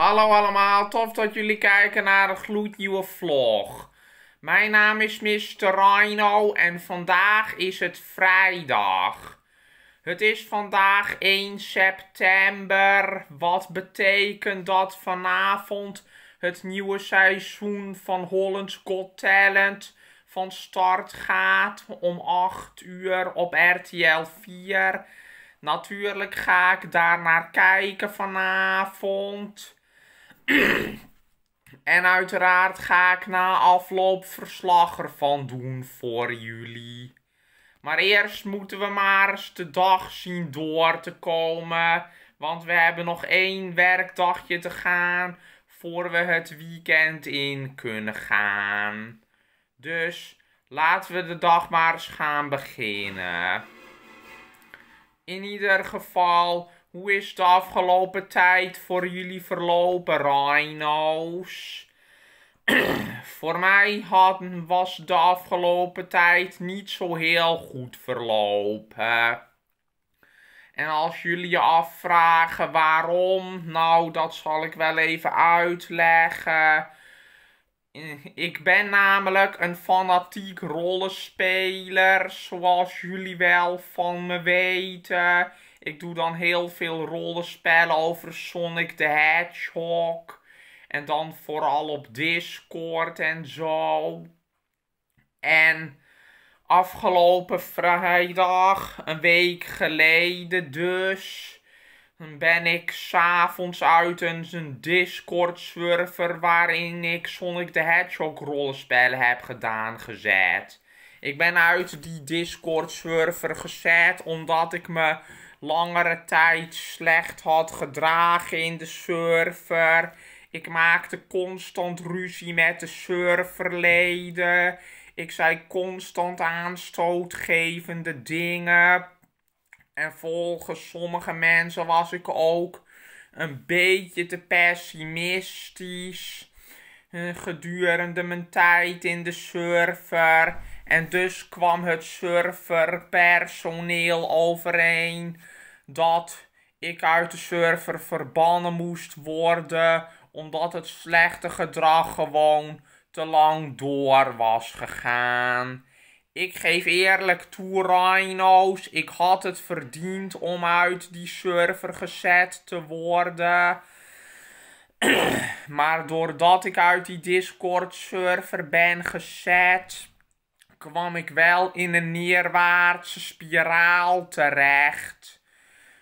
Hallo allemaal, tof dat jullie kijken naar een gloednieuwe vlog. Mijn naam is Mr. Rhino en vandaag is het vrijdag. Het is vandaag 1 september, wat betekent dat vanavond het nieuwe seizoen van Holland's Got Talent van start gaat om 8 uur op RTL 4. Natuurlijk ga ik daar naar kijken vanavond. En uiteraard ga ik na afloop verslag ervan doen voor jullie. Maar eerst moeten we maar eens de dag zien door te komen. Want we hebben nog één werkdagje te gaan voor we het weekend in kunnen gaan. Dus laten we de dag maar eens gaan beginnen. In ieder geval hoe is de afgelopen tijd voor jullie verlopen, Rhino's? voor mij had, was de afgelopen tijd niet zo heel goed verlopen. En als jullie je afvragen waarom, nou dat zal ik wel even uitleggen. Ik ben namelijk een fanatiek rollenspeler, zoals jullie wel van me weten. Ik doe dan heel veel rollenspellen over Sonic the Hedgehog. En dan vooral op Discord en zo. En afgelopen vrijdag, een week geleden dus ben ik s'avonds uit een Discord-server waarin ik Sonic the Hedgehog rollenspel heb gedaan gezet. Ik ben uit die Discord-server gezet omdat ik me langere tijd slecht had gedragen in de server. Ik maakte constant ruzie met de serverleden. Ik zei constant aanstootgevende dingen. En volgens sommige mensen was ik ook een beetje te pessimistisch eh, gedurende mijn tijd in de server. En dus kwam het serverpersoneel overeen dat ik uit de server verbannen moest worden omdat het slechte gedrag gewoon te lang door was gegaan. Ik geef eerlijk toe, Rhino's. Ik had het verdiend om uit die server gezet te worden. maar doordat ik uit die Discord-server ben gezet, kwam ik wel in een neerwaartse spiraal terecht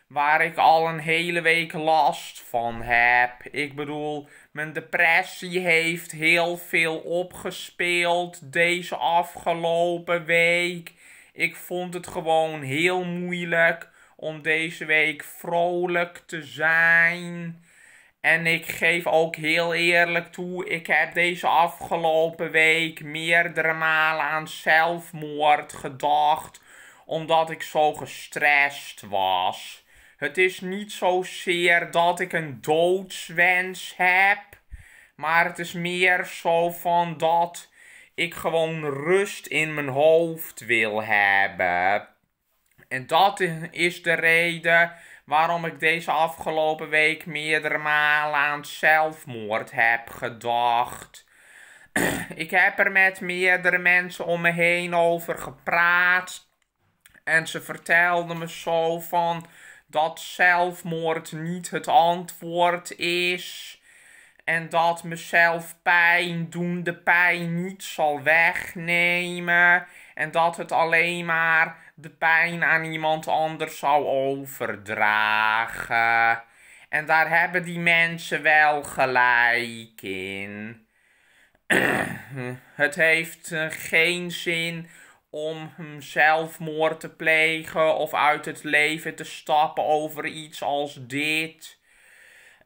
waar ik al een hele week last van heb. Ik bedoel, mijn depressie heeft heel veel opgespeeld deze afgelopen week. Ik vond het gewoon heel moeilijk om deze week vrolijk te zijn. En ik geef ook heel eerlijk toe, ik heb deze afgelopen week meerdere malen aan zelfmoord gedacht, omdat ik zo gestrest was. Het is niet zozeer dat ik een doodswens heb. Maar het is meer zo van dat ik gewoon rust in mijn hoofd wil hebben. En dat is de reden waarom ik deze afgelopen week meerdere malen aan zelfmoord heb gedacht. ik heb er met meerdere mensen om me heen over gepraat. En ze vertelden me zo van dat zelfmoord niet het antwoord is. En dat mezelf pijn doen de pijn niet zal wegnemen. En dat het alleen maar de pijn aan iemand anders zou overdragen. En daar hebben die mensen wel gelijk in. het heeft eh, geen zin om zelfmoord te plegen of uit het leven te stappen over iets als dit.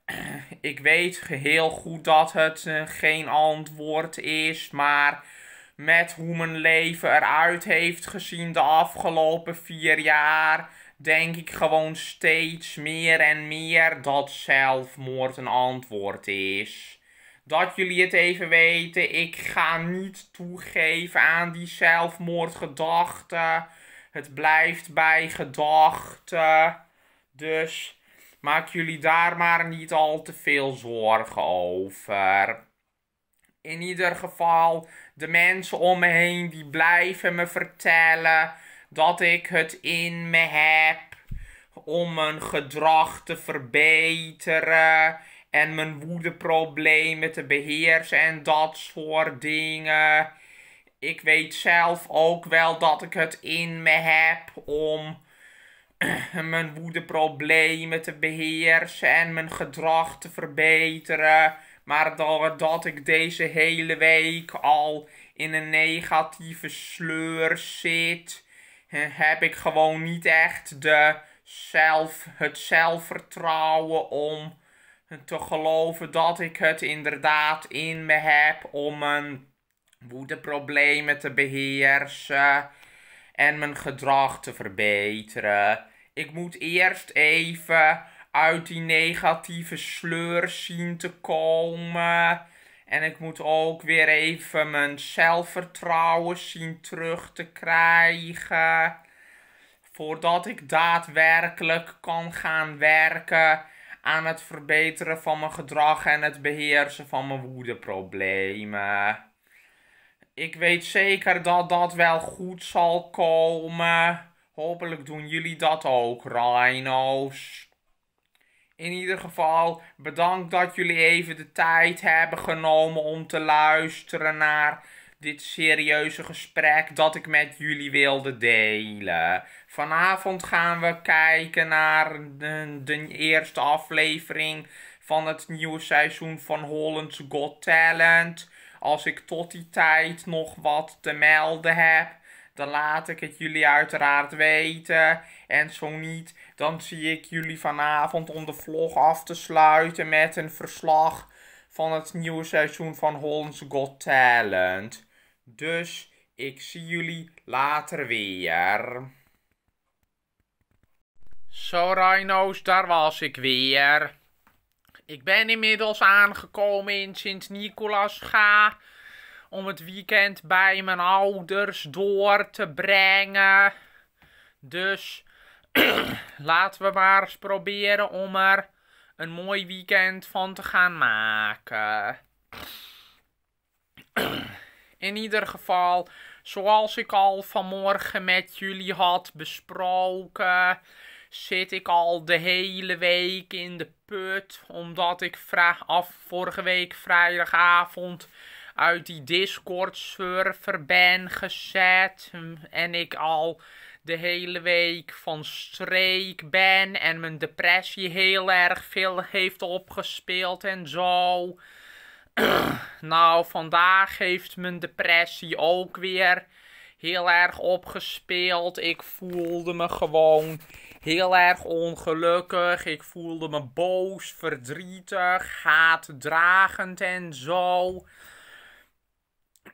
Ik weet heel goed dat het eh, geen antwoord is, maar met hoe mijn leven eruit heeft gezien de afgelopen vier jaar, denk ik gewoon steeds meer en meer dat zelfmoord een antwoord is dat jullie het even weten. Ik ga niet toegeven aan die zelfmoordgedachte. Het blijft bij gedachten. Dus maak jullie daar maar niet al te veel zorgen over. In ieder geval, de mensen om me heen die blijven me vertellen dat ik het in me heb om mijn gedrag te verbeteren en mijn woedeproblemen te beheersen en dat soort dingen. Ik weet zelf ook wel dat ik het in me heb om mijn woedeproblemen te beheersen en mijn gedrag te verbeteren. Maar doordat ik deze hele week al in een negatieve sleur zit, heb ik gewoon niet echt de zelf, het zelfvertrouwen om te geloven dat ik het inderdaad in me heb om mijn woedeproblemen te beheersen en mijn gedrag te verbeteren. Ik moet eerst even uit die negatieve sleur zien te komen. En ik moet ook weer even mijn zelfvertrouwen zien terug te krijgen. Voordat ik daadwerkelijk kan gaan werken aan het verbeteren van mijn gedrag en het beheersen van mijn woedeproblemen. Ik weet zeker dat dat wel goed zal komen. Hopelijk doen jullie dat ook, Rhino's. In ieder geval, bedankt dat jullie even de tijd hebben genomen om te luisteren naar dit serieuze gesprek dat ik met jullie wilde delen. Vanavond gaan we kijken naar de, eerste aflevering van het nieuwe seizoen van Holland's Got Talent. Als ik tot die tijd nog wat te melden heb, dan laat ik het jullie uiteraard weten. En zo niet, dan zie ik jullie vanavond om de vlog af te sluiten met een verslag van het nieuwe seizoen van Holland's Got Talent. Dus ik zie jullie later weer. Zo Rhino's, daar was ik weer. Ik ben inmiddels aangekomen in Sint-Nicolaas Ga om het weekend bij mijn ouders door te brengen. Dus laten we maar eens proberen om er een mooi weekend van te gaan maken. In ieder geval, zoals ik al vanmorgen met jullie had besproken, zit ik al de hele week in de put. Omdat ik af, vorige week vrijdagavond uit die Discord-server ben gezet. En ik al de hele week van streek ben en mijn depressie heel erg veel heeft opgespeeld en zo. nou, vandaag heeft mijn depressie ook weer heel erg opgespeeld. Ik voelde me gewoon heel erg ongelukkig. Ik voelde me boos, verdrietig, haatdragend en zo.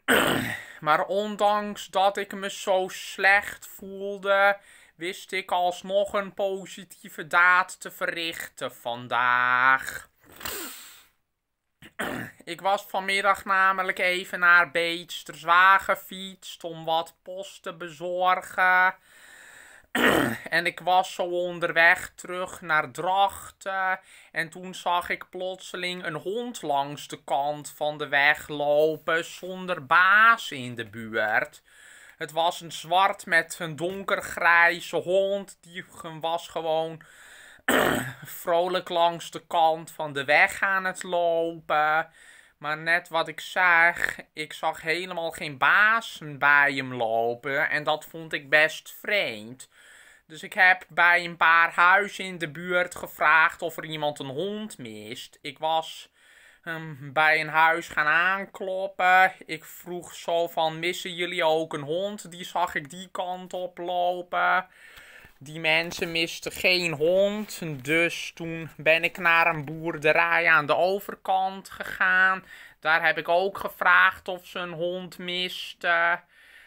maar ondanks dat ik me zo slecht voelde, wist ik alsnog een positieve daad te verrichten vandaag. Ik was vanmiddag namelijk even naar Beetsterzwaag gefietst om wat post te bezorgen. en ik was zo onderweg terug naar Drachten. En toen zag ik plotseling een hond langs de kant van de weg lopen zonder baas in de buurt. Het was een zwart met een donkergrijze hond. Die was gewoon vrolijk langs de kant van de weg aan het lopen. Maar net wat ik zag, ik zag helemaal geen bazen bij hem lopen en dat vond ik best vreemd. Dus ik heb bij een paar huizen in de buurt gevraagd of er iemand een hond mist. Ik was ehm, bij een huis gaan aankloppen. Ik vroeg zo van, missen jullie ook een hond? Die zag ik die kant op lopen. Die mensen misten geen hond. Dus toen ben ik naar een boerderij aan de overkant gegaan. Daar heb ik ook gevraagd of ze een hond miste.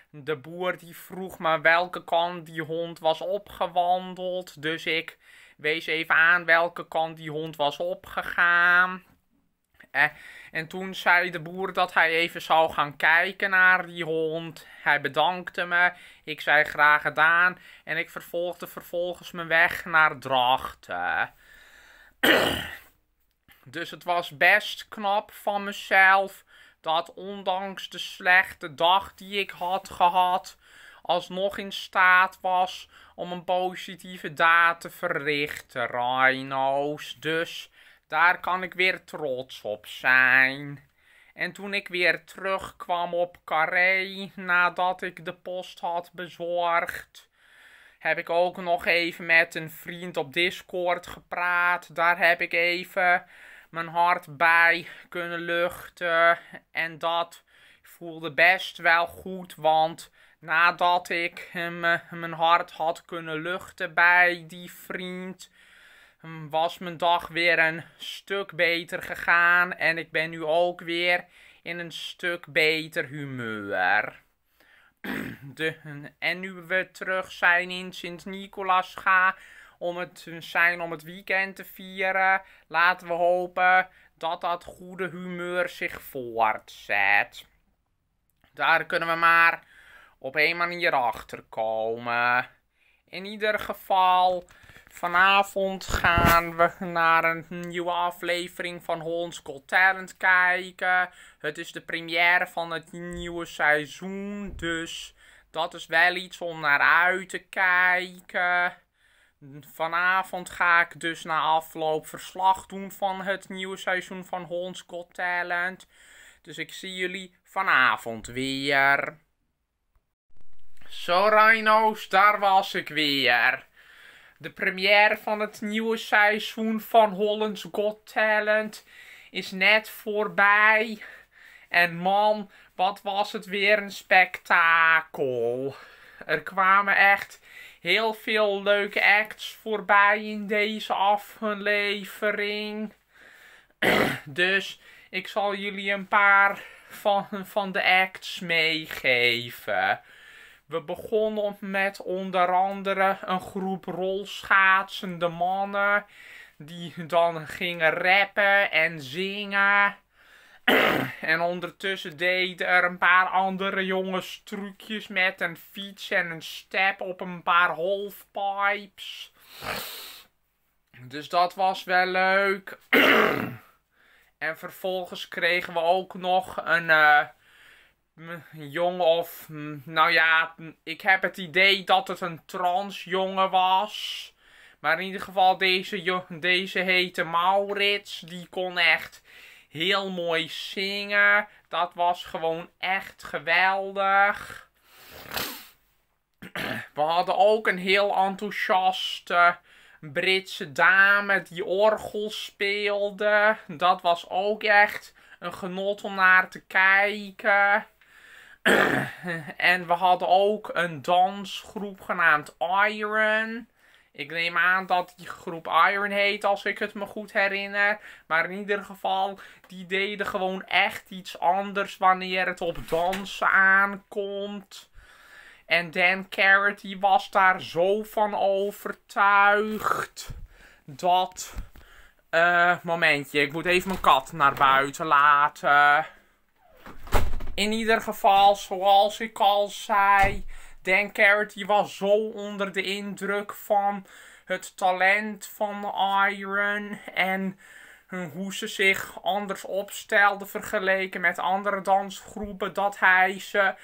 De boer die vroeg me welke kant die hond was opgewandeld. Dus ik wees even aan welke kant die hond was opgegaan. Eh, en toen zei de boer dat hij even zou gaan kijken naar die hond. Hij bedankte me. Ik zei graag gedaan. En ik vervolgde vervolgens mijn weg naar Drachten. dus het was best knap van mezelf dat ondanks de slechte dag die ik had gehad, alsnog in staat was om een positieve daad te verrichten, Rhino's. Dus daar kan ik weer trots op zijn. En toen ik weer terugkwam op Carré nadat ik de post had bezorgd, heb ik ook nog even met een vriend op Discord gepraat. Daar heb ik even mijn hart bij kunnen luchten. En dat voelde best wel goed, want nadat ik mijn hart had kunnen luchten bij die vriend was mijn dag weer een stuk beter gegaan. En ik ben nu ook weer in een stuk beter humeur. en nu we terug zijn in sint Nicola's. om het zijn om het weekend te vieren. Laten we hopen dat dat goede humeur zich voortzet. Daar kunnen we maar op een manier achter komen. In ieder geval Vanavond gaan we naar een nieuwe aflevering van Hollands Got Talent kijken. Het is de première van het nieuwe seizoen, dus dat is wel iets om naar uit te kijken. Vanavond ga ik dus na afloop verslag doen van het nieuwe seizoen van Hollands Got Talent. Dus ik zie jullie vanavond weer. Zo Rhino's, daar was ik weer. De première van het nieuwe seizoen van Holland's Got Talent is net voorbij. En man, wat was het weer een spektakel. Er kwamen echt heel veel leuke acts voorbij in deze aflevering. dus ik zal jullie een paar van, van de acts meegeven. We begonnen met onder andere een groep rolschaatsende mannen. Die dan gingen rappen en zingen. en ondertussen deden er een paar andere jongens trucjes met een fiets en een step op een paar halfpipes. Dus dat was wel leuk. en vervolgens kregen we ook nog een... Eh, jong of... Nou ja, ik heb het idee dat het een transjongen was. Maar in ieder geval, deze, deze heette Maurits. Die kon echt heel mooi zingen. Dat was gewoon echt geweldig. We hadden ook een heel enthousiaste Britse dame die orgel speelde. Dat was ook echt een genot om naar te kijken en we hadden ook een dansgroep genaamd Iron. Ik neem aan dat die groep Iron heet, als ik het me goed herinner. Maar in ieder geval, die deden gewoon echt iets anders wanneer het op dansen aankomt. En Dan Carrot die was daar zo van overtuigd dat... Eh, momentje, ik moet even mijn kat naar buiten laten. In ieder geval, zoals ik al zei, Dan Carrot was zo onder de indruk van het talent van Iron en hoe ze zich anders opstelde vergeleken met andere dansgroepen, dat hij ze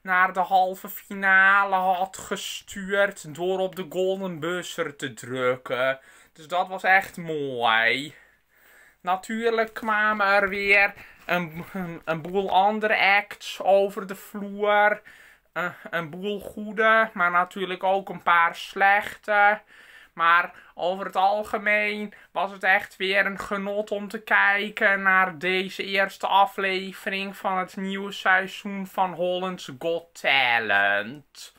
naar de halve finale had gestuurd door op de golden buzzer te drukken. Dus dat was echt mooi. Natuurlijk kwamen er weer een, een, boel andere acts over de vloer. Eh, een boel goede, maar natuurlijk ook een paar slechte. Maar over het algemeen was het echt weer een genot om te kijken naar deze eerste aflevering van het nieuwe seizoen van Holland's Got Talent.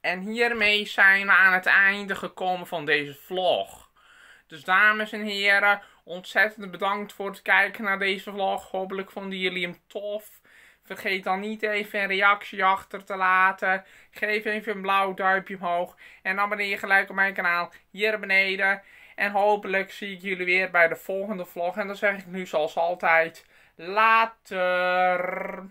en hiermee zijn we aan het einde gekomen van deze vlog. Dus dames en heren, ontzettend bedankt voor het kijken naar deze vlog. Hopelijk vonden jullie hem tof. Vergeet dan niet even een reactie achter te laten. Geef even een blauw duimpje omhoog. En abonneer je gelijk op mijn kanaal hier beneden. En hopelijk zie ik jullie weer bij de volgende vlog. En dan zeg ik nu zoals altijd, later.